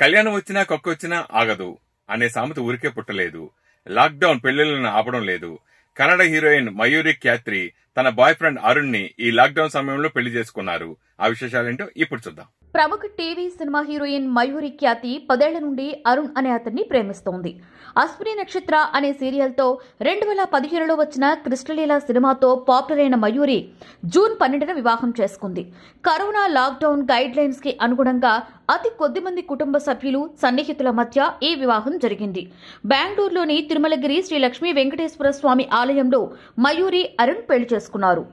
కళ్యాణం వచ్చినా కొక్క వచ్చినా ఆగదు అనే సామెత ఊరికే పుట్టలేదు లాక్డౌన్ పెళ్లిళ్లను ఆపడం లేదు కన్నడ హీరోయిన్ మయూరి ఖ్యాత్రి తన బాయ్ ఫ్రెండ్ అరుణ్ ని ఈ లాక్డౌన్ సమయంలో పెళ్లి చేసుకున్నారు ఆ విశేషాలేంటో ఇప్పుడు చూద్దాం ప్రముఖ టీవీ సినిమా హీరోయిన్ మయూరి ఖ్యాతి పదేళ్ల నుండి అరుణ్ అనే అతన్ని ప్రేమిస్తోంది అశ్విని నక్షత్ర అనే సీరియల్తో రెండు వేల పదిహేనులో వచ్చిన కృష్ణలీల సినిమాతో పాపులర్ అయిన మయూరి జూన్ పన్నెండున వివాహం చేసుకుంది కరోనా లాక్డౌన్ గైడ్ లైన్స్ కి అనుగుణంగా అతి కొద్ది మంది కుటుంబ సభ్యులు సన్నిహితుల మధ్య ఈ వివాహం జరిగింది బెంగళూరులోని తిరుమలగిరి శ్రీ లక్ష్మీ వెంకటేశ్వర స్వామి ఆలయంలో మయూరి అరుణ్ పెళ్లి చేసుకున్నారు